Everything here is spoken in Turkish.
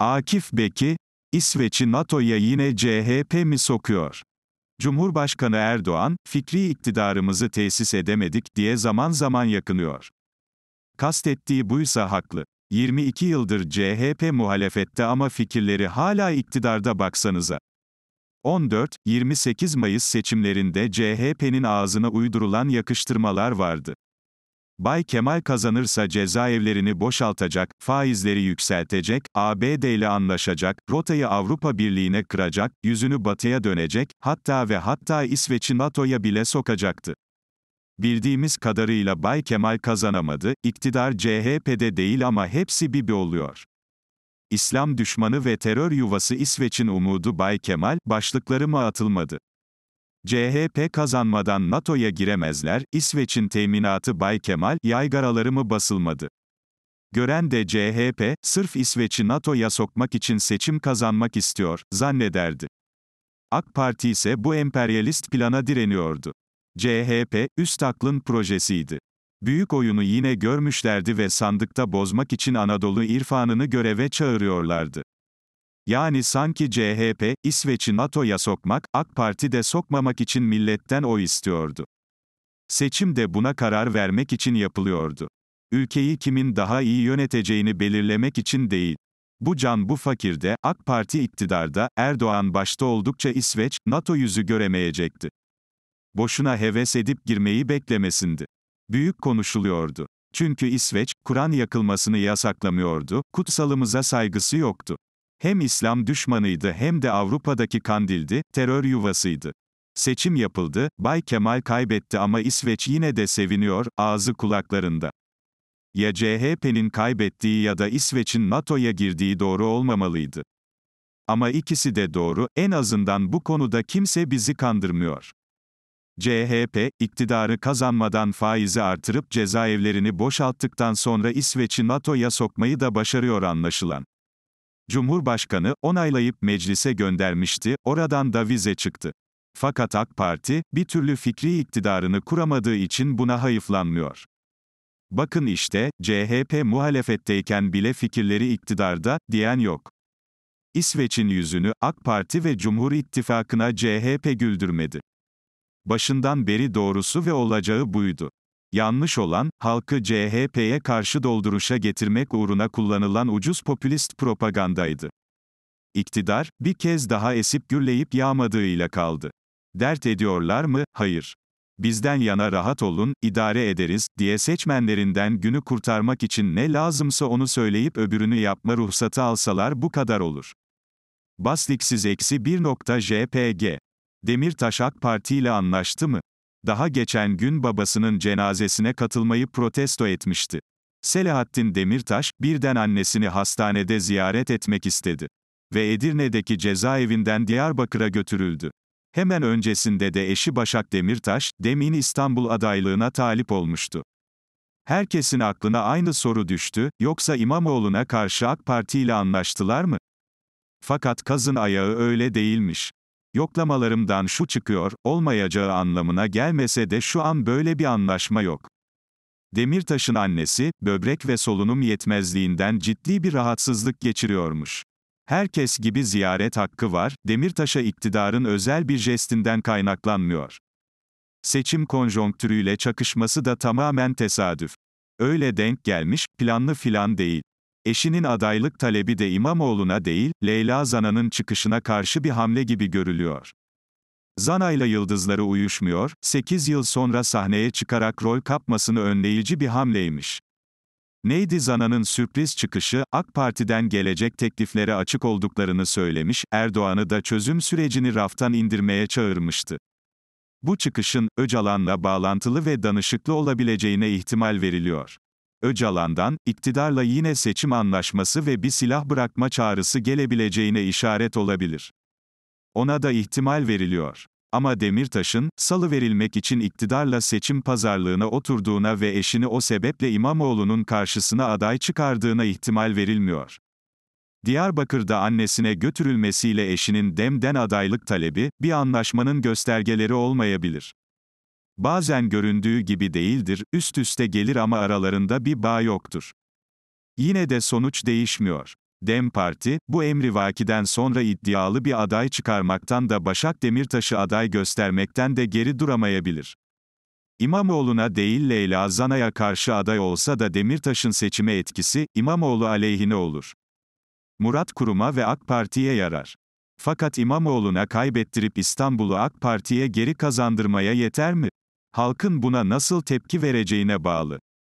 Akif Beki, İsveç'i NATO'ya yine CHP mi sokuyor? Cumhurbaşkanı Erdoğan, fikri iktidarımızı tesis edemedik diye zaman zaman yakınıyor. Kastettiği buysa haklı. 22 yıldır CHP muhalefette ama fikirleri hala iktidarda baksanıza. 14-28 Mayıs seçimlerinde CHP'nin ağzına uydurulan yakıştırmalar vardı. Bay Kemal kazanırsa cezaevlerini boşaltacak, faizleri yükseltecek, ABD ile anlaşacak, rotayı Avrupa Birliği'ne kıracak, yüzünü batıya dönecek, hatta ve hatta İsveç'i NATO'ya bile sokacaktı. Bildiğimiz kadarıyla Bay Kemal kazanamadı, iktidar CHP'de değil ama hepsi Bibi oluyor. İslam düşmanı ve terör yuvası İsveç'in umudu Bay Kemal, başlıkları mı atılmadı? CHP kazanmadan NATO'ya giremezler, İsveç'in teminatı Bay Kemal, yaygaraları mı basılmadı? Gören de CHP, sırf İsveç'i NATO'ya sokmak için seçim kazanmak istiyor, zannederdi. AK Parti ise bu emperyalist plana direniyordu. CHP, üst aklın projesiydi. Büyük oyunu yine görmüşlerdi ve sandıkta bozmak için Anadolu irfanını göreve çağırıyorlardı. Yani sanki CHP, İsveç'i NATO'ya sokmak, AK Parti de sokmamak için milletten oy istiyordu. Seçim de buna karar vermek için yapılıyordu. Ülkeyi kimin daha iyi yöneteceğini belirlemek için değil. Bu can bu fakirde, AK Parti iktidarda, Erdoğan başta oldukça İsveç, NATO yüzü göremeyecekti. Boşuna heves edip girmeyi beklemesindi. Büyük konuşuluyordu. Çünkü İsveç, Kur'an yakılmasını yasaklamıyordu, kutsalımıza saygısı yoktu. Hem İslam düşmanıydı hem de Avrupa'daki kandildi, terör yuvasıydı. Seçim yapıldı, Bay Kemal kaybetti ama İsveç yine de seviniyor, ağzı kulaklarında. Ya CHP'nin kaybettiği ya da İsveç'in NATO'ya girdiği doğru olmamalıydı. Ama ikisi de doğru, en azından bu konuda kimse bizi kandırmıyor. CHP, iktidarı kazanmadan faizi artırıp cezaevlerini boşalttıktan sonra İsveç'i NATO'ya sokmayı da başarıyor anlaşılan. Cumhurbaşkanı onaylayıp meclise göndermişti, oradan da vize çıktı. Fakat AK Parti, bir türlü fikri iktidarını kuramadığı için buna hayıflanmıyor. Bakın işte, CHP muhalefetteyken bile fikirleri iktidarda, diyen yok. İsveç'in yüzünü, AK Parti ve Cumhur İttifakı'na CHP güldürmedi. Başından beri doğrusu ve olacağı buydu. Yanlış olan, halkı CHP'ye karşı dolduruşa getirmek uğruna kullanılan ucuz popülist propagandaydı. İktidar, bir kez daha esip gürleyip yağmadığıyla kaldı. Dert ediyorlar mı? Hayır. Bizden yana rahat olun, idare ederiz, diye seçmenlerinden günü kurtarmak için ne lazımsa onu söyleyip öbürünü yapma ruhsatı alsalar bu kadar olur. Basliksiz eksi 1.jpg Demirtaş AK Parti ile anlaştı mı? daha geçen gün babasının cenazesine katılmayı protesto etmişti. Selahattin Demirtaş, birden annesini hastanede ziyaret etmek istedi. Ve Edirne'deki cezaevinden Diyarbakır'a götürüldü. Hemen öncesinde de eşi Başak Demirtaş, demin İstanbul adaylığına talip olmuştu. Herkesin aklına aynı soru düştü, yoksa İmamoğlu'na karşı AK Parti ile anlaştılar mı? Fakat kazın ayağı öyle değilmiş. Yoklamalarımdan şu çıkıyor, olmayacağı anlamına gelmese de şu an böyle bir anlaşma yok. Demirtaş'ın annesi, böbrek ve solunum yetmezliğinden ciddi bir rahatsızlık geçiriyormuş. Herkes gibi ziyaret hakkı var, Demirtaş'a iktidarın özel bir jestinden kaynaklanmıyor. Seçim konjonktürüyle çakışması da tamamen tesadüf. Öyle denk gelmiş, planlı filan değil. Eşinin adaylık talebi de İmamoğlu'na değil, Leyla Zana'nın çıkışına karşı bir hamle gibi görülüyor. Zana'yla yıldızları uyuşmuyor, 8 yıl sonra sahneye çıkarak rol kapmasını önleyici bir hamleymiş. Neydi Zana'nın sürpriz çıkışı, AK Parti'den gelecek tekliflere açık olduklarını söylemiş, Erdoğan'ı da çözüm sürecini raftan indirmeye çağırmıştı. Bu çıkışın, Öcalan'la bağlantılı ve danışıklı olabileceğine ihtimal veriliyor. Öcalan'dan, iktidarla yine seçim anlaşması ve bir silah bırakma çağrısı gelebileceğine işaret olabilir. Ona da ihtimal veriliyor. Ama Demirtaş'ın, salı verilmek için iktidarla seçim pazarlığına oturduğuna ve eşini o sebeple İmamoğlu'nun karşısına aday çıkardığına ihtimal verilmiyor. Diyarbakır'da annesine götürülmesiyle eşinin demden adaylık talebi, bir anlaşmanın göstergeleri olmayabilir. Bazen göründüğü gibi değildir, üst üste gelir ama aralarında bir bağ yoktur. Yine de sonuç değişmiyor. Dem Parti, bu emri vakiden sonra iddialı bir aday çıkarmaktan da Başak Demirtaş'ı aday göstermekten de geri duramayabilir. İmamoğlu'na değil Leyla Zana'ya karşı aday olsa da Demirtaş'ın seçime etkisi, İmamoğlu aleyhine olur. Murat Kurum'a ve AK Parti'ye yarar. Fakat İmamoğlu'na kaybettirip İstanbul'u AK Parti'ye geri kazandırmaya yeter mi? halkın buna nasıl tepki vereceğine bağlı.